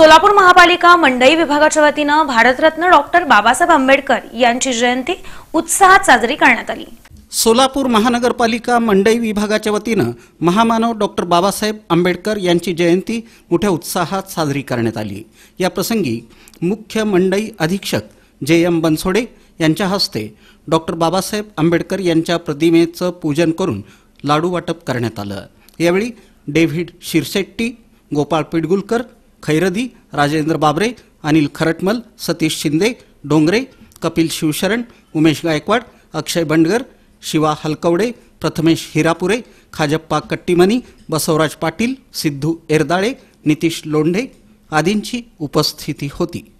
सोलापूर महापालिका मंडई विभागाच्या वतीनं भारतरत्न डॉक्टर बाबासाहेब आंबेडकर यांची जयंती उत्साहात साजरी करण्यात आली सोलापूर महानगरपालिका मंडई विभागाच्या वतीनं महामानव डॉक्टर बाबासाहेब आंबेडकर यांची जयंती मोठ्या उत्साहात साजरी करण्यात आली या प्रसंगी मुख्य मंडई अधीक्षक जे एम बनसोडे यांच्या हस्ते डॉक्टर बाबासाहेब आंबेडकर यांच्या प्रतिमेचं पूजन करून लाडू वाटप करण्यात आलं यावेळी डेव्हिड शिरसेट्टी गोपाळ पिडगुलकर खैरदी राजेंद्र बाबरे अनिल खरटमल सतीश शिंदे डोंगरे कपिल शिवशरण उमेश गायकवाड अक्षय बंडगर शिवा हलकवडे प्रथमेश हिरापुरे खाजप्पा कट्टीमनी, बसवराज पाटील सिद्धू एरदाळे नितीश लोंढे आदींची उपस्थिती होती